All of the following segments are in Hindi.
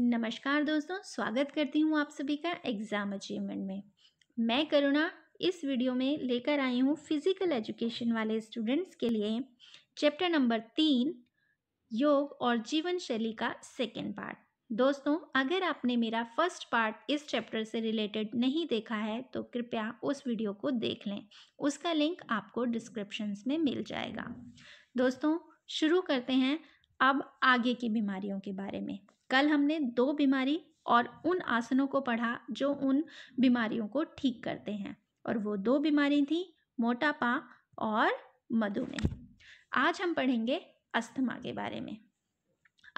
नमस्कार दोस्तों स्वागत करती हूँ आप सभी का एग्ज़ाम अचीवमेंट में मैं करुणा इस वीडियो में लेकर आई हूँ फिजिकल एजुकेशन वाले स्टूडेंट्स के लिए चैप्टर नंबर तीन योग और जीवन शैली का सेकेंड पार्ट दोस्तों अगर आपने मेरा फर्स्ट पार्ट इस चैप्टर से रिलेटेड नहीं देखा है तो कृपया उस वीडियो को देख लें उसका लिंक आपको डिस्क्रिप्शन में मिल जाएगा दोस्तों शुरू करते हैं अब आगे की बीमारियों के बारे में कल हमने दो बीमारी और उन आसनों को पढ़ा जो उन बीमारियों को ठीक करते हैं और वो दो बीमारी थी मोटापा और मधुमेह आज हम पढ़ेंगे अस्थमा के बारे में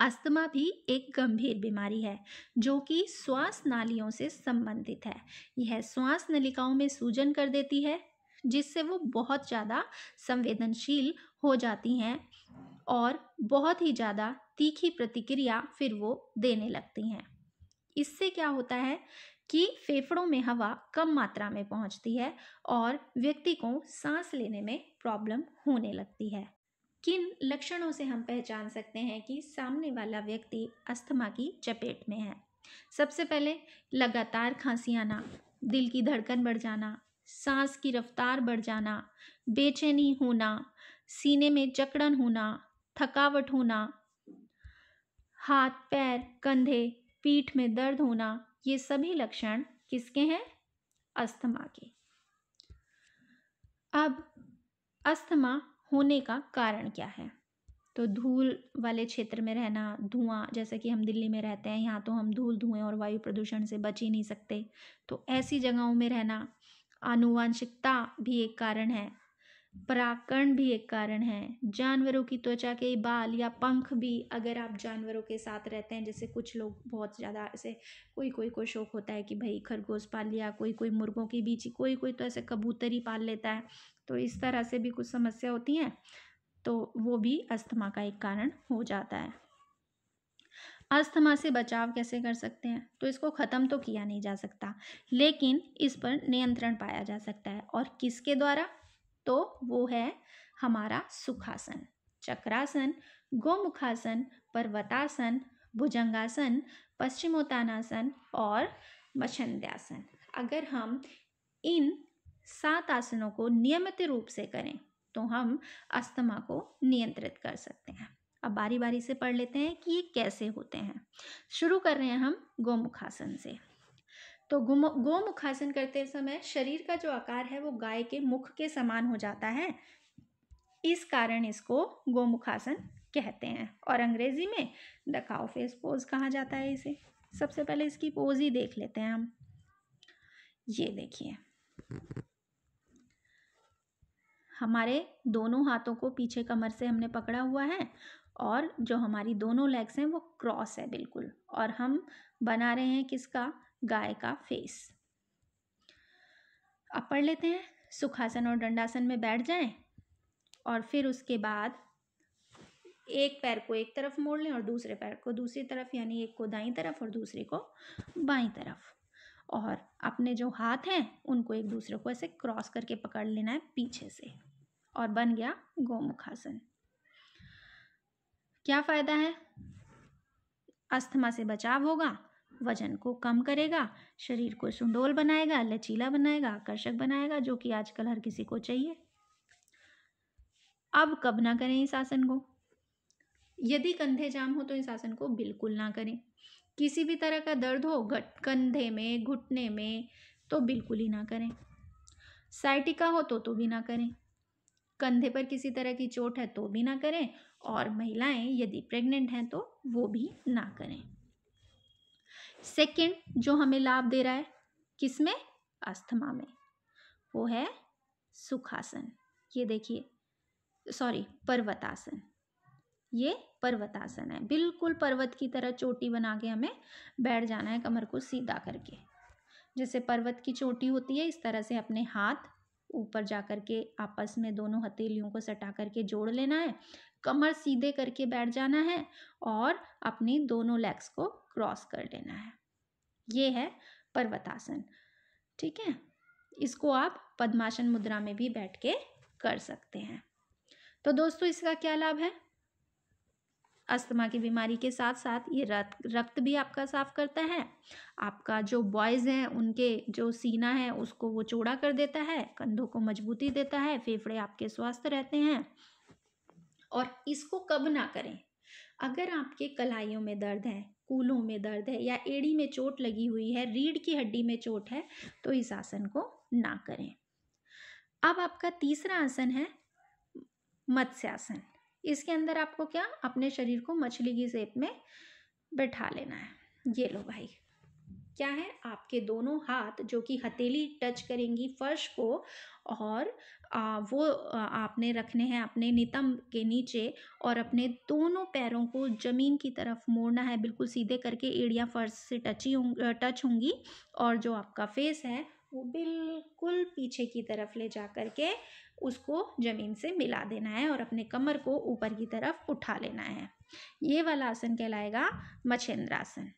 अस्थमा भी एक गंभीर बीमारी है जो कि श्वास नालियों से संबंधित है यह श्वास नलिकाओं में सूजन कर देती है जिससे वो बहुत ज़्यादा संवेदनशील हो जाती हैं और बहुत ही ज़्यादा तीखी प्रतिक्रिया फिर वो देने लगती हैं इससे क्या होता है कि फेफड़ों में हवा कम मात्रा में पहुंचती है और व्यक्ति को सांस लेने में प्रॉब्लम होने लगती है किन लक्षणों से हम पहचान सकते हैं कि सामने वाला व्यक्ति अस्थमा की चपेट में है सबसे पहले लगातार खांसी आना दिल की धड़कन बढ़ जाना सांस की रफ्तार बढ़ जाना बेचैनी होना सीने में जकड़न होना थकावट होना हाथ पैर कंधे पीठ में दर्द होना ये सभी लक्षण किसके हैं अस्थमा के अब अस्थमा होने का कारण क्या है तो धूल वाले क्षेत्र में रहना धुआं जैसे कि हम दिल्ली में रहते हैं यहाँ तो हम धूल धुएं और वायु प्रदूषण से बच ही नहीं सकते तो ऐसी जगहों में रहना आनुवंशिकता भी एक कारण है पराकरण भी एक कारण है जानवरों की त्वचा के बाल या पंख भी अगर आप जानवरों के साथ रहते हैं जैसे कुछ लोग बहुत ज़्यादा ऐसे कोई कोई को शौक होता है कि भाई खरगोश पाल लिया कोई कोई मुर्गों के बीच कोई कोई तो ऐसे कबूतर ही पाल लेता है तो इस तरह से भी कुछ समस्या होती हैं तो वो भी अस्थमा का एक कारण हो जाता है अस्थमा से बचाव कैसे कर सकते हैं तो इसको ख़त्म तो किया नहीं जा सकता लेकिन इस पर नियंत्रण पाया जा सकता है और किसके द्वारा तो वो है हमारा सुखासन चक्रासन गोमुखासन पर्वतासन भुजंगासन पश्चिमोत्तानासन और मछंद्यासन अगर हम इन सात आसनों को नियमित रूप से करें तो हम अस्थमा को नियंत्रित कर सकते हैं अब बारी बारी से पढ़ लेते हैं कि ये कैसे होते हैं शुरू कर रहे हैं हम गोमुखासन से तो गुम गोमुखासन करते समय शरीर का जो आकार है वो गाय के मुख के समान हो जाता है इस कारण इसको गोमुखासन कहते हैं और अंग्रेजी में द काउ फेस पोज कहा जाता है इसे सबसे पहले इसकी पोज ही देख लेते हैं हम ये देखिए हमारे दोनों हाथों को पीछे कमर से हमने पकड़ा हुआ है और जो हमारी दोनों लेग्स हैं वो क्रॉस है बिल्कुल और हम बना रहे हैं किसका गाय का फेस अब पढ़ लेते हैं सुखासन और दंडासन में बैठ जाएं और फिर उसके बाद एक पैर को एक तरफ मोड़ लें और दूसरे पैर को दूसरी तरफ यानी एक को दाई तरफ और दूसरे को बाई तरफ और अपने जो हाथ हैं उनको एक दूसरे को ऐसे क्रॉस करके पकड़ लेना है पीछे से और बन गया गोमुखासन क्या फ़ायदा है अस्थमा से बचाव होगा वजन को कम करेगा शरीर को सुंडोल बनाएगा लचीला बनाएगा आकर्षक बनाएगा जो कि आजकल हर किसी को चाहिए अब कब ना करें इस आसन को यदि कंधे जाम हो तो इस आसन को बिल्कुल ना करें किसी भी तरह का दर्द हो घट कंधे में घुटने में तो बिल्कुल ही ना करें साइटिका हो तो तो भी ना करें कंधे पर किसी तरह की चोट है तो भी ना करें और महिलाएं यदि प्रेग्नेंट हैं तो वो भी ना करें सेकेंड जो हमें लाभ दे रहा है किसमें अस्थमा में वो है सुखासन ये देखिए सॉरी पर्वतासन ये पर्वतासन है बिल्कुल पर्वत की तरह चोटी बना के हमें बैठ जाना है कमर को सीधा करके जैसे पर्वत की चोटी होती है इस तरह से अपने हाथ ऊपर जा कर के आपस में दोनों हथेलियों को सटा करके जोड़ लेना है कमर सीधे करके बैठ जाना है और अपनी दोनों लेग्स को क्रॉस कर लेना है ये है पर्वतासन ठीक है इसको आप पद्मासन मुद्रा में भी बैठ के कर सकते हैं तो दोस्तों इसका क्या लाभ है अस्थमा की बीमारी के साथ साथ ये रक्त रक्त भी आपका साफ करता है आपका जो बॉयज़ हैं उनके जो सीना है उसको वो चौड़ा कर देता है कंधों को मजबूती देता है फेफड़े आपके स्वस्थ रहते हैं और इसको कब ना करें अगर आपके कलाइयों में दर्द है कूलों में दर्द है या एड़ी में चोट लगी हुई है रीढ़ की हड्डी में चोट है तो इस आसन को ना करें अब आपका तीसरा आसन है मत्स्यासन इसके अंदर आपको क्या अपने शरीर को मछली की सेप में बैठा लेना है ये लो भाई क्या है आपके दोनों हाथ जो कि हथेली टच करेंगी फर्श को और आ, वो आपने रखने हैं अपने नितंब के नीचे और अपने दोनों पैरों को ज़मीन की तरफ मोड़ना है बिल्कुल सीधे करके एड़ियाँ फर्श से टच ही हों टच होंगी और जो आपका फेस है वो बिल्कुल पीछे की तरफ ले जा कर के उसको ज़मीन से मिला देना है और अपने कमर को ऊपर की तरफ उठा लेना है ये वाला आसन कहलाएगा मछेंद्रासन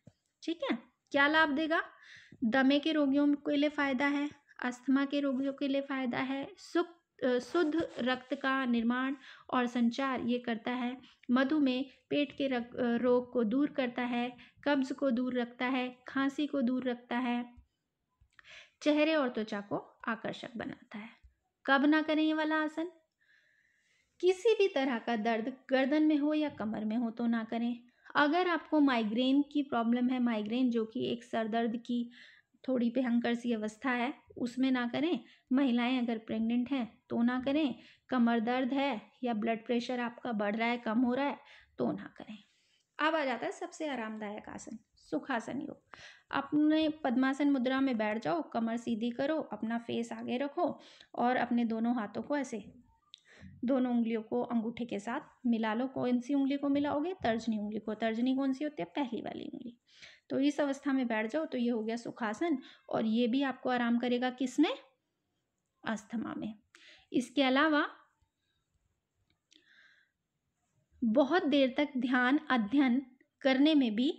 ठीक है क्या लाभ देगा दमे के रोगियों के लिए फ़ायदा है अस्थमा के रोगियों के लिए फ़ायदा है सुख शुद्ध रक्त का निर्माण और संचार ये करता है मधुमेह पेट के रक, रोग को दूर करता है कब्ज को दूर रखता है खांसी को दूर रखता है चेहरे और त्वचा को आकर्षक बनाता है कब ना करें ये वाला आसन किसी भी तरह का दर्द गर्दन में हो या कमर में हो तो ना करें अगर आपको माइग्रेन की प्रॉब्लम है माइग्रेन जो कि एक सर दर्द की थोड़ी भयंकर सी अवस्था है उसमें ना करें महिलाएं अगर प्रेग्नेंट हैं तो ना करें कमर दर्द है या ब्लड प्रेशर आपका बढ़ रहा है कम हो रहा है तो ना करें अब आ जाता है सबसे आरामदायक आसन सुखासन योग अपने पद्मासन मुद्रा में बैठ जाओ कमर सीधी करो अपना फेस आगे रखो और अपने दोनों हाथों को ऐसे दोनों उंगलियों को अंगूठे के साथ मिला लो कौन सी उंगली को मिलाओगे तर्जनी उंगली को तर्जनी कौन सी होती है पहली वाली उंगली तो इस अवस्था में बैठ जाओ तो ये हो गया सुखासन और ये भी आपको आराम करेगा किस में अस्थमा में इसके अलावा बहुत देर तक ध्यान अध्ययन करने में भी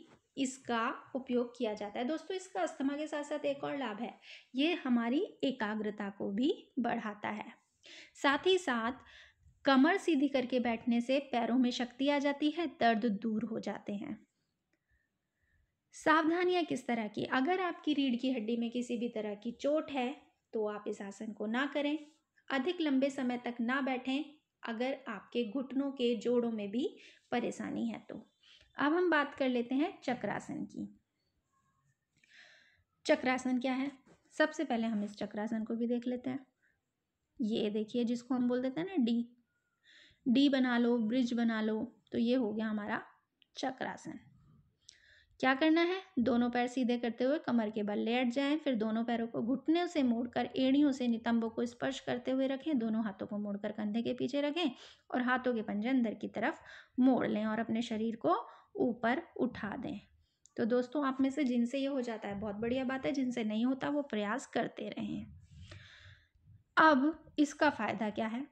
इसका उपयोग किया जाता है दोस्तों इसका अस्थमा के साथ साथ एक और लाभ है ये हमारी एकाग्रता को भी बढ़ाता है साथ ही साथ कमर सीधी करके बैठने से पैरों में शक्ति आ जाती है दर्द दूर हो जाते हैं सावधानियां किस तरह की अगर आपकी रीढ़ की हड्डी में किसी भी तरह की चोट है तो आप इस आसन को ना करें अधिक लंबे समय तक ना बैठें अगर आपके घुटनों के जोड़ों में भी परेशानी है तो अब हम बात कर लेते हैं चक्रासन की चक्रासन क्या है सबसे पहले हम इस चक्रासन को भी देख लेते हैं ये देखिए जिसको हम बोल देते हैं ना डी डी बना लो ब्रिज बना लो तो ये हो गया हमारा चक्रासन क्या करना है दोनों पैर सीधे करते हुए कमर के बल लेट जाएं फिर दोनों पैरों को घुटने से मोड़कर एड़ियों से नितंबों को स्पर्श करते हुए रखें दोनों हाथों को मोड़कर कंधे के पीछे रखें और हाथों के पंजे अंदर की तरफ मोड़ लें और अपने शरीर को ऊपर उठा दें तो दोस्तों आप में से जिनसे ये हो जाता है बहुत बढ़िया बात है जिनसे नहीं होता वो प्रयास करते रहें अब इसका फ़ायदा क्या है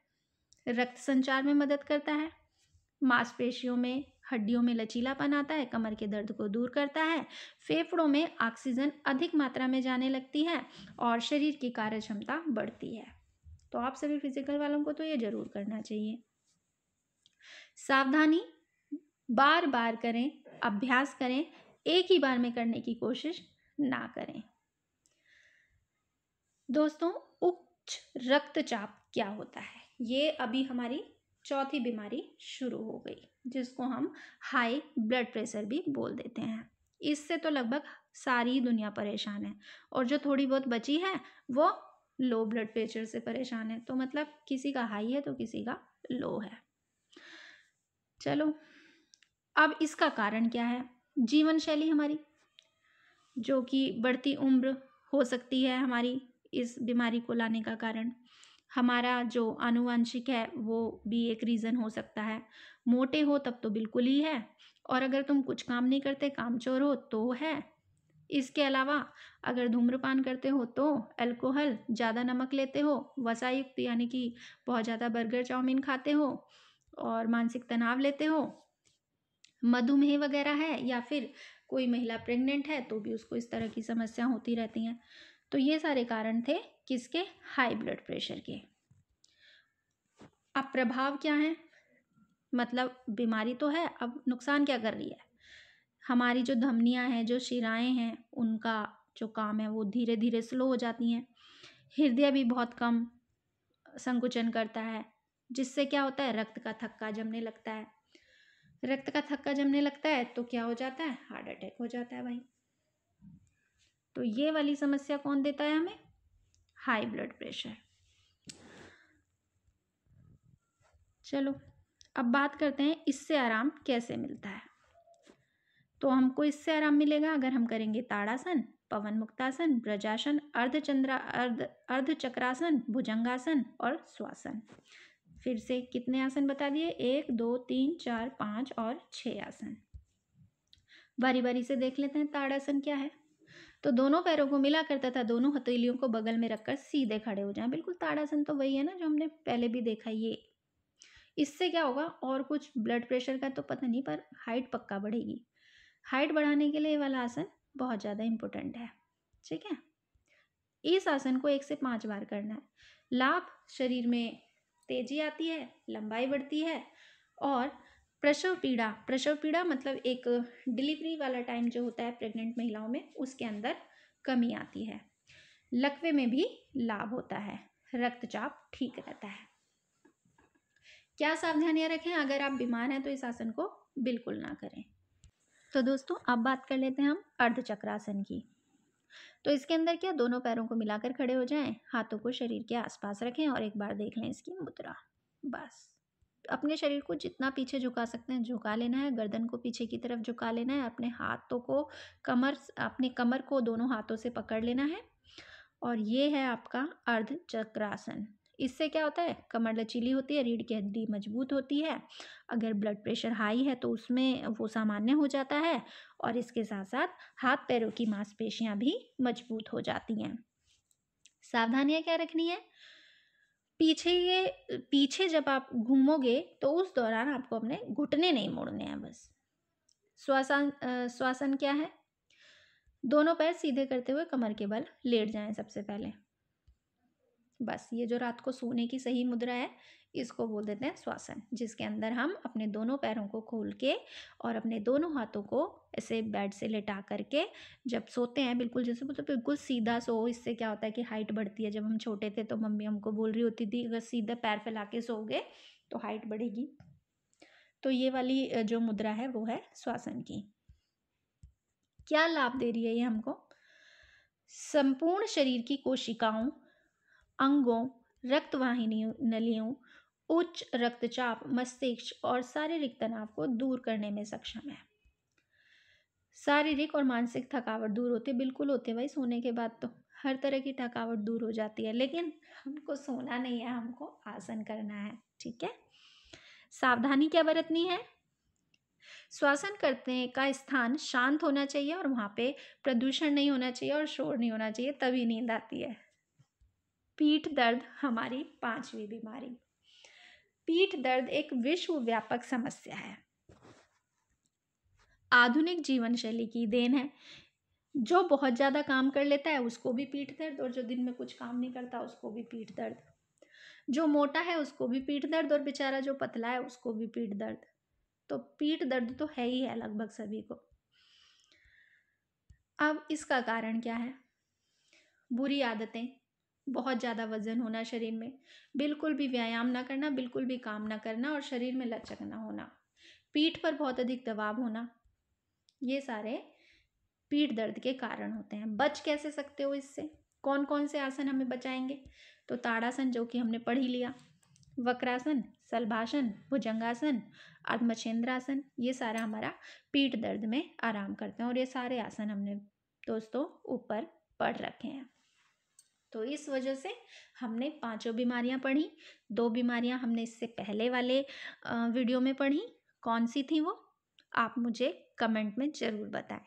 रक्त संचार में मदद करता है मांसपेशियों में हड्डियों में लचीलापन आता है कमर के दर्द को दूर करता है फेफड़ों में ऑक्सीजन अधिक मात्रा में जाने लगती है और शरीर की कार्य क्षमता बढ़ती है तो आप सभी फिजिकल वालों को तो ये जरूर करना चाहिए सावधानी बार बार करें अभ्यास करें एक ही बार में करने की कोशिश ना करें दोस्तों उच्च रक्तचाप क्या होता है ये अभी हमारी चौथी बीमारी शुरू हो गई जिसको हम हाई ब्लड प्रेशर भी बोल देते हैं इससे तो लगभग सारी दुनिया परेशान है और जो थोड़ी बहुत बची है वो लो ब्लड प्रेशर से परेशान है तो मतलब किसी का हाई है तो किसी का लो है चलो अब इसका कारण क्या है जीवन शैली हमारी जो कि बढ़ती उम्र हो सकती है हमारी इस बीमारी को लाने का कारण हमारा जो आनुवंशिक है वो भी एक रीज़न हो सकता है मोटे हो तब तो बिल्कुल ही है और अगर तुम कुछ काम नहीं करते कामचोर हो तो है इसके अलावा अगर धूम्रपान करते हो तो अल्कोहल ज़्यादा नमक लेते हो वसायुक्त यानी कि बहुत ज़्यादा बर्गर चाउमीन खाते हो और मानसिक तनाव लेते हो मधुमेह वगैरह है या फिर कोई महिला प्रेग्नेंट है तो भी उसको इस तरह की समस्या होती रहती हैं तो ये सारे कारण थे किसके हाई ब्लड प्रेशर के अब प्रभाव क्या है मतलब बीमारी तो है अब नुकसान क्या कर रही है हमारी जो धमनियाँ हैं जो शिराएं हैं उनका जो काम है वो धीरे धीरे स्लो हो जाती हैं हृदय भी बहुत कम संकुचन करता है जिससे क्या होता है रक्त का थक्का जमने लगता है रक्त का थक्का जमने लगता है तो क्या हो जाता है हार्ट अटैक हो जाता है भाई तो ये वाली समस्या कौन देता है हमें हाई ब्लड प्रेशर चलो अब बात करते हैं इससे आराम कैसे मिलता है तो हमको इससे आराम मिलेगा अगर हम करेंगे ताड़ासन पवन मुक्तासन ब्रजासन अर्धचंद्रा अर्ध अर्धचक्रासन भुजंगासन और स्वासन फिर से कितने आसन बता दिए एक दो तीन चार पाँच और छः आसन बारी बारी से देख लेते हैं ताड़ासन क्या है तो दोनों पैरों को मिला करता तथा दोनों हथेलियों को बगल में रखकर सीधे खड़े हो जाएं बिल्कुल ताड़ासन तो वही है ना जो हमने पहले भी देखा ये इससे क्या होगा और कुछ ब्लड प्रेशर का तो पता नहीं पर हाइट पक्का बढ़ेगी हाइट बढ़ाने के लिए वाला आसन बहुत ज़्यादा इम्पोर्टेंट है ठीक है इस आसन को एक से पाँच बार करना है लाभ शरीर में तेजी आती है लंबाई बढ़ती है और प्रसव पीड़ा प्रसव पीड़ा मतलब एक डिलीवरी वाला टाइम जो होता है प्रेग्नेंट महिलाओं में उसके अंदर कमी आती है लकवे में भी लाभ होता है रक्तचाप ठीक रहता है क्या सावधानियां रखें अगर आप बीमार हैं तो इस आसन को बिल्कुल ना करें तो दोस्तों अब बात कर लेते हैं हम अर्धचक्रासन की तो इसके अंदर क्या दोनों पैरों को मिलाकर खड़े हो जाएं हाथों को शरीर के आसपास रखें और एक बार देख लें इसकी मुद्रा बस अपने शरीर को जितना पीछे झुका सकते हैं झुका लेना है गर्दन को पीछे की तरफ झुका लेना है अपने हाथों को कमर अपने कमर को दोनों हाथों से पकड़ लेना है और ये है आपका अर्ध चक्रासन इससे क्या होता है कमर लचीली होती है रीढ़ की हड्डी मजबूत होती है अगर ब्लड प्रेशर हाई है तो उसमें वो सामान्य हो जाता है और इसके साथ साथ हाथ पैरों की मांसपेशियां भी मजबूत हो जाती हैं सावधानियां क्या रखनी है पीछे ये पीछे जब आप घूमोगे तो उस दौरान आपको अपने घुटने नहीं मोड़ने हैं बस श्वासन श्वासन क्या है दोनों पैर सीधे करते हुए कमर के बल लेट जाएं सबसे पहले बस ये जो रात को सोने की सही मुद्रा है इसको बोल देते हैं श्वासन जिसके अंदर हम अपने दोनों पैरों को खोल के और अपने दोनों हाथों को ऐसे बेड से लेटा करके जब सोते हैं बिल्कुल जैसे मतलब बिल्कुल सीधा सो इससे क्या होता है कि हाइट बढ़ती है जब हम छोटे थे तो मम्मी हमको बोल रही होती थी अगर सीधा पैर फैला के सोओगे तो हाइट बढ़ेगी तो ये वाली जो मुद्रा है वो है श्वासन की क्या लाभ दे रही है ये हमको संपूर्ण शरीर की कोशिकाओं अंगों रक्तवाहिनी नलियों उच्च रक्तचाप मस्तिष्क और शारीरिक तनाव को दूर करने में सक्षम है शारीरिक और मानसिक थकावट दूर होती बिल्कुल होती है भाई सोने के बाद तो हर तरह की थकावट दूर हो जाती है लेकिन हमको सोना नहीं है हमको आसन करना है ठीक है सावधानी क्या बरतनी है श्वासन करने का स्थान शांत होना चाहिए और वहाँ पे प्रदूषण नहीं होना चाहिए और शोर नहीं होना चाहिए तभी नींद आती है पीठ दर्द हमारी पांचवी बीमारी पीठ दर्द एक विश्व व्यापक समस्या है आधुनिक जीवन शैली की देन है जो बहुत ज़्यादा काम कर लेता है उसको भी पीठ दर्द और जो दिन में कुछ काम नहीं करता उसको भी पीठ दर्द जो मोटा है उसको भी पीठ दर्द और बेचारा जो पतला है उसको भी पीठ दर्द तो पीठ दर्द तो है ही है लगभग सभी को अब इसका कारण क्या है बुरी आदतें बहुत ज़्यादा वजन होना शरीर में बिल्कुल भी व्यायाम ना करना बिल्कुल भी काम ना करना और शरीर में लचक ना होना पीठ पर बहुत अधिक दबाव होना ये सारे पीठ दर्द के कारण होते हैं बच कैसे सकते हो इससे कौन कौन से आसन हमें बचाएंगे तो ताड़ासन जो कि हमने पढ़ ही लिया वक्रासन सलभासन भुजंगासन आत्मछेंद्रासन ये सारा हमारा पीठ दर्द में आराम करते हैं और ये सारे आसन हमने दोस्तों ऊपर पढ़ रखे हैं तो इस वजह से हमने पांचों बीमारियां पढ़ी दो बीमारियां हमने इससे पहले वाले वीडियो में पढ़ी कौन सी थी वो आप मुझे कमेंट में ज़रूर बताएं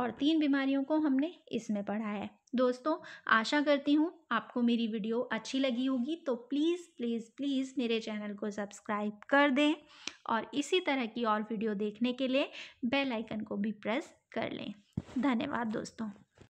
और तीन बीमारियों को हमने इसमें पढ़ा है दोस्तों आशा करती हूँ आपको मेरी वीडियो अच्छी लगी होगी तो प्लीज़ प्लीज़ प्लीज़ मेरे चैनल को सब्सक्राइब कर दें और इसी तरह की और वीडियो देखने के लिए बेल आइकन को भी प्रेस कर लें धन्यवाद दोस्तों